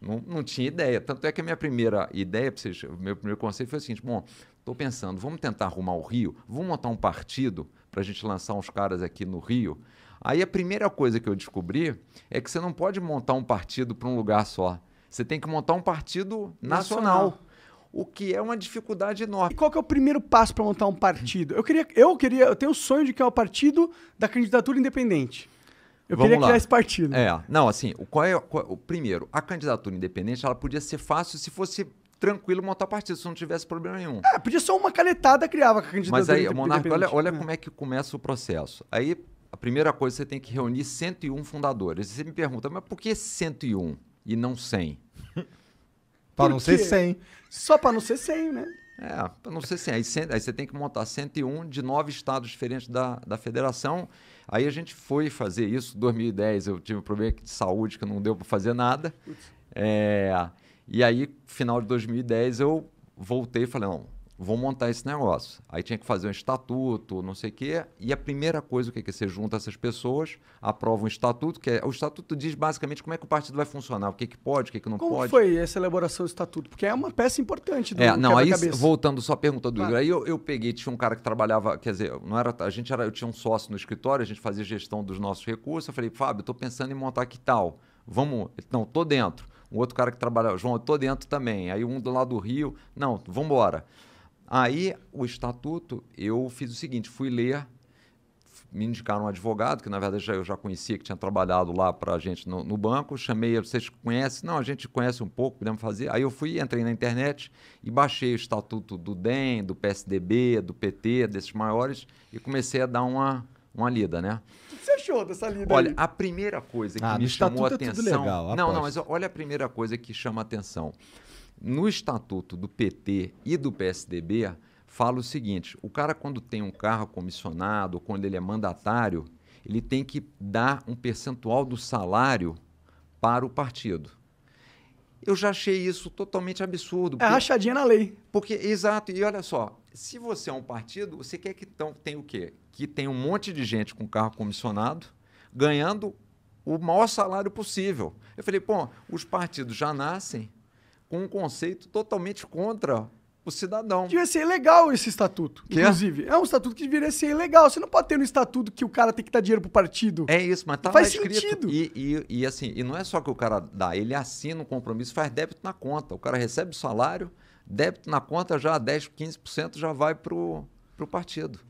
Não, não tinha ideia. Tanto é que a minha primeira ideia, vocês, meu primeiro conselho foi o seguinte: bom, estou pensando, vamos tentar arrumar o Rio, vamos montar um partido para a gente lançar uns caras aqui no Rio. Aí a primeira coisa que eu descobri é que você não pode montar um partido para um lugar só. Você tem que montar um partido nacional. nacional o que é uma dificuldade enorme. E qual que é o primeiro passo para montar um partido? Eu queria, eu queria, eu tenho o sonho de criar o um partido da candidatura independente. Eu Vamos queria lá. criar esse partido. É, não, assim, o, qual é, qual, o, primeiro, a candidatura independente ela podia ser fácil se fosse tranquilo montar partido, se não tivesse problema nenhum. É, podia só uma canetada criava a candidatura independente. Mas aí, Monarca, olha, olha é. como é que começa o processo. Aí, a primeira coisa, você tem que reunir 101 fundadores. E você me pergunta, mas por que 101 e não 100? para não ser 100. Só para não ser 100, né? É, não sei se aí, aí você tem que montar 101 de nove estados diferentes da, da federação. Aí a gente foi fazer isso em 2010. Eu tive um problema de saúde que não deu para fazer nada. É, e aí, final de 2010, eu voltei e falei: não, vou montar esse negócio. Aí tinha que fazer um estatuto, não sei o quê. E a primeira coisa, o que é que você junta essas pessoas, aprova um estatuto, que é, o estatuto diz basicamente como é que o partido vai funcionar, o que, é que pode, o que, é que não como pode. Como foi essa elaboração do estatuto? Porque é uma peça importante do É, não, aí voltando só a pergunta do Igor, aí eu, eu, peguei, tinha um cara que trabalhava, quer dizer, não era, a gente era, eu tinha um sócio no escritório, a gente fazia gestão dos nossos recursos, eu falei, Fábio, estou pensando em montar que tal? Vamos, não, tô dentro. Um outro cara que trabalhava, João, eu tô dentro também. Aí um do lado do Rio, não, vamos embora. Aí, o estatuto, eu fiz o seguinte, fui ler, me indicaram um advogado, que na verdade já, eu já conhecia, que tinha trabalhado lá para a gente no, no, banco, chamei, vocês conhecem? Não, a gente conhece um pouco, podemos fazer. Aí eu fui, entrei na internet e baixei o estatuto do DEM, do PSDB, do PT, desses maiores, e comecei a dar uma, uma lida, né? O que você achou dessa lida Olha, aí? a primeira coisa que ah, me chamou a é atenção... É legal, não, não, mas olha a primeira coisa que chama a atenção. No estatuto do PT e do PSDB, fala o seguinte: o cara, quando tem um carro comissionado, quando ele é mandatário, ele tem que dar um percentual do salário para o partido. Eu já achei isso totalmente absurdo. É rachadinha na lei. Porque, exato, e olha só, se você é um partido, você quer que tão, tenha o quê? Que tenha um monte de gente com carro comissionado ganhando o maior salário possível. Eu falei, pô, os partidos já nascem com um conceito totalmente contra o cidadão. Devia ser legal esse estatuto, que? inclusive. É um estatuto que deveria ser legal. Você não pode ter um estatuto que o cara tem que dar dinheiro pro partido. É isso, mas tá faz escrito. Sentido. E, e, e assim, e não é só que o cara dá, ele assina um compromisso, faz débito na conta. O cara recebe o salário, débito na conta já 10, 15% já vai pro, pro partido.